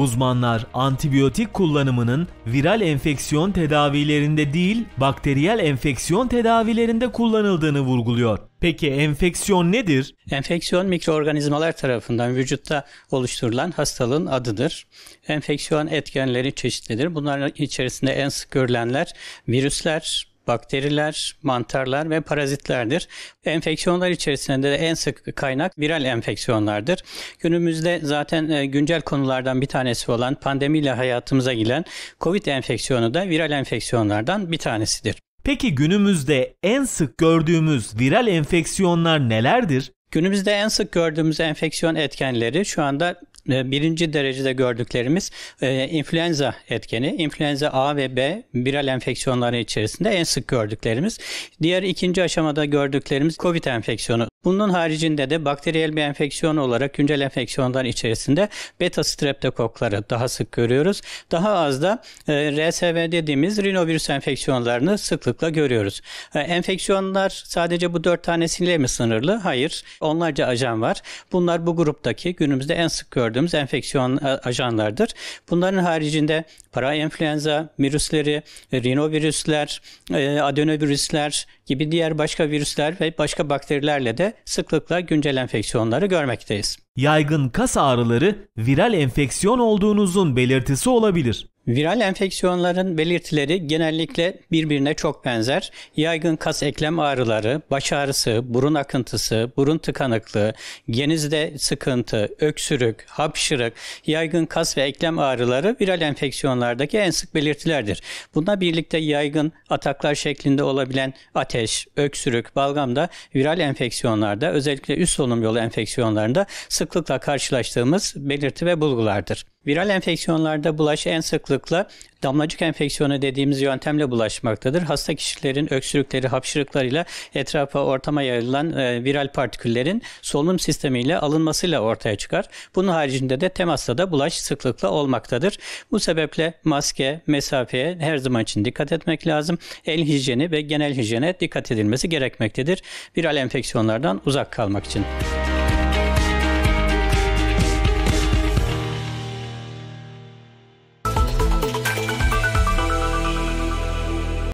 Uzmanlar antibiyotik kullanımının viral enfeksiyon tedavilerinde değil bakteriyel enfeksiyon tedavilerinde kullanıldığını vurguluyor. Peki enfeksiyon nedir? Enfeksiyon mikroorganizmalar tarafından vücutta oluşturulan hastalığın adıdır. Enfeksiyon etkenleri çeşitlidir. Bunların içerisinde en sık görülenler virüsler, bakteriler, mantarlar ve parazitlerdir. Enfeksiyonlar içerisinde de en sık kaynak viral enfeksiyonlardır. Günümüzde zaten e, güncel konulardan bir tanesi olan pandemiyle hayatımıza giren COVID enfeksiyonu da viral enfeksiyonlardan bir tanesidir. Peki günümüzde en sık gördüğümüz viral enfeksiyonlar nelerdir? Günümüzde en sık gördüğümüz enfeksiyon etkenleri şu anda e, birinci derecede gördüklerimiz e, influenza etkeni. influenza A ve B viral enfeksiyonları içerisinde en sık gördüklerimiz. Diğer ikinci aşamada gördüklerimiz COVID enfeksiyonu bunun haricinde de bakteriyel bir enfeksiyon olarak güncel enfeksiyonlar içerisinde beta streptokokları daha sık görüyoruz. Daha az da e, RSV dediğimiz rinovirüs enfeksiyonlarını sıklıkla görüyoruz. E, enfeksiyonlar sadece bu dört tanesiyle mi sınırlı? Hayır. Onlarca ajan var. Bunlar bu gruptaki günümüzde en sık gördüğümüz enfeksiyon e, ajanlardır. Bunların haricinde para enfluenza virüsleri, e, rinovirüsler, e, adenovirüsler gibi diğer başka virüsler ve başka bakterilerle de sıklıkla güncel enfeksiyonları görmekteyiz. Yaygın kas ağrıları viral enfeksiyon olduğunuzun belirtisi olabilir. Viral enfeksiyonların belirtileri genellikle birbirine çok benzer. Yaygın kas eklem ağrıları, baş ağrısı, burun akıntısı, burun tıkanıklığı, genizde sıkıntı, öksürük, hapşırık, yaygın kas ve eklem ağrıları viral enfeksiyonlardaki en sık belirtilerdir. Bununla birlikte yaygın ataklar şeklinde olabilen ateş, öksürük, balgam da viral enfeksiyonlarda özellikle üst solunum yolu enfeksiyonlarında sıklıkla karşılaştığımız belirti ve bulgulardır. Viral enfeksiyonlarda bulaş en sıklıkla damlacık enfeksiyonu dediğimiz yöntemle bulaşmaktadır. Hasta kişilerin öksürükleri, hapşırıklarıyla etrafa ortama yayılan e, viral partiküllerin solunum sistemiyle alınmasıyla ortaya çıkar. Bunun haricinde de temasla da bulaş sıklıkla olmaktadır. Bu sebeple maske, mesafeye her zaman için dikkat etmek lazım. El hijyeni ve genel hijyene dikkat edilmesi gerekmektedir. Viral enfeksiyonlardan uzak kalmak için. Müzik